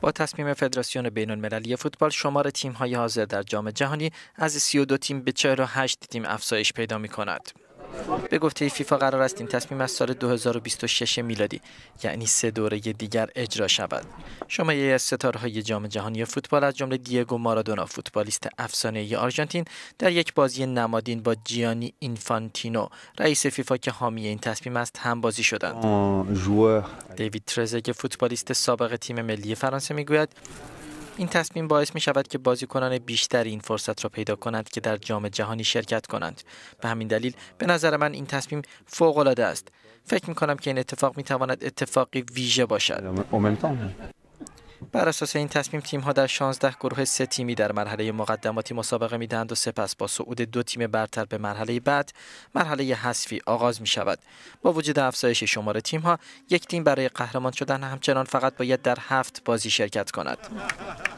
با تصمیم فدراسیون بین المللی فوتبال شمار تیم های حاضر در جام جهانی از 32 تیم به 48 تیم افزایش پیدا می کند. به گفته فیفا قرار است این تصمیم از سال 2026 میلادی یعنی سه دوره دیگر اجرا شود شما یه از ستارهای جام جهانی فوتبال از جمله دیگو مارادونا فوتبالیست افسانه آرژانتین در یک بازی نمادین با جیانی اینفانتینو رئیس فیفا که حامی این تصمیم است هم بازی شدند دیوید ترزه که فوتبالیست سابق تیم ملی فرانسه میگوید این تصمیم باعث می شود که بازیکنان بیشتری این فرصت را پیدا کنند که در جام جهانی شرکت کنند به همین دلیل به نظر من این تصمیم فوق العاده است فکر می کنم که این اتفاق می تواند اتفاقی ویژه باشد بر اساس این تصمیم تیم ها در 16 گروه سه تیمی در مرحله مقدماتی مسابقه می دهند و سپس با صعود دو تیم برتر به مرحله بعد مرحله حذفی آغاز می شود با وجود افزایش شماره تیم ها یک تیم برای قهرمان شدن همچنان فقط باید در هفت بازی شرکت کند